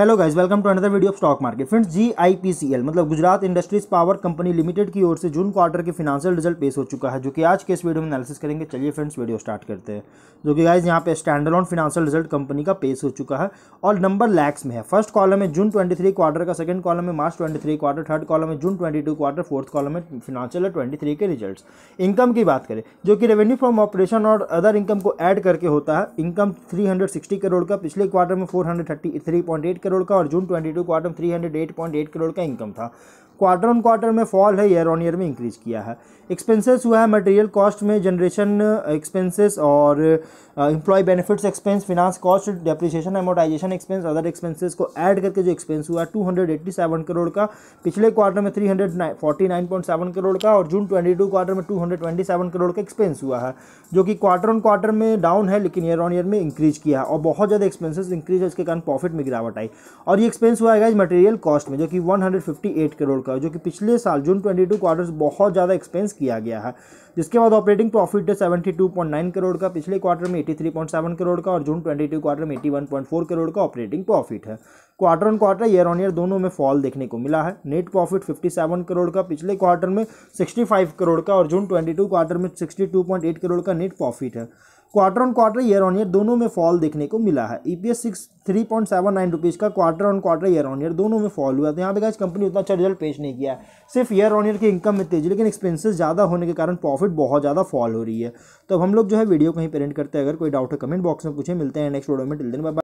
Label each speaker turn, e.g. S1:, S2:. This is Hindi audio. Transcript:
S1: hello guys welcome to another video of stock market friends GIPCL मतलब Gujarat industries power company limited की ओर से जून क्वार्टर के फिनेंशियल रिजल्ट पेश हो चुका है जो कि आज के इस वीडियो में एनालिसिस करेंगे चलिए फ्रेंड्स वीडियो स्टार्ट करते हैं जो कि गाइस यहां पे ऑन फिनेंशियल रिजल्ट कंपनी का पेश हो चुका है और नंबर लैक्स में है फर्स्ट कॉलम है जून ट्वेंटी क्वार्टर का सेकंड कॉलम है March twenty quarter third column है June twenty quarter fourth column है फिनेंशियल ट्वेंटी के रिजल्ट इनकम की बात करें जो कि रेवेन्यू फ्रॉम ऑपरेशन और अदर इनकम को एड करके होता है इनकम थ्री करोड़ का पिछले क्वार्टर में फोर हंड्रेड करोड़ का और June 22 eight point eight crore का इनकम था क्वार्टर ऑन क्वार्टर में फॉल है ईयर ऑन ईयर में इंक्रीज किया है एक्सपेंसेस हुआ है मटेरियल कॉस्ट में जनरेशन एक्सपेंसेस uh, और employee benefits expense finance cost depreciation amortisation expense other expenses को ऐड करके जो एक्सपेंस हुआ two hundred eighty seven crore का पिछले क्वार्टर में three hundred forty nine point seven crore का और जून ट्वेंटी टू क्वार्टर में two hundred twenty seven crore का एक्सपेंस हुआ है जो कि क्वार्टर ऑन क्वार्टर में डाउन है लेकिन ईयर ऑन ईयर में इंक्रीज किया है और बहुत ज़्यादा एक्सपेंसेस इंक्रीज है उसके कारण प्रॉफिट में गिरावट आई और ये एक्सपेंस हुआ है मटेरियल कॉस्ट में जो कि one hundred fifty eight crore चुका है जो कि पिछले साल जून 22 क्वार्टर बहुत ज़्यादा एक्सपेंस किया गया है जिसके बाद ऑपरेटिंग प्रॉफिट 72.9 करोड़ का पिछले क्वार्टर में 83.7 करोड़ का और जून 22 क्वार्टर में 81.4 करोड़ का ऑपरेटिंग प्रॉफिट है quarter on quarter year on year दोनों में फॉल देखने को मिला है नेट प्रॉफिट 57 करोड़ का पिछले क्वार्टर में 65 करोड़ का और जून 22 क्वार्टर में 62.8 करोड़ का नेट प्रॉफिट है quarter on quarter year on year दोनों में फॉल देखने को मिला है E P S six three point seven nine rupees का quarter on quarter year on year दोनों में फॉल हुआ तो यहाँ पे गाइज कंपनी उतना अच्छा रिजल्ट पेश नहीं किया है सिर्फ ईयर ऑन ईयर की इनकम में तेजी लेकिन एक्सपेंसेस ज़्यादा होने के कारण प्रॉफिट बहुत ज़्यादा फॉल हो रही है तो अब हम लोग जो है वीडियो कहीं पेरेंट करते हैं अगर कोई डाउट है कमेंट बॉक्स में पूछे मिलते हैं नेक्स्ट वीडियो में टिल दिन बाय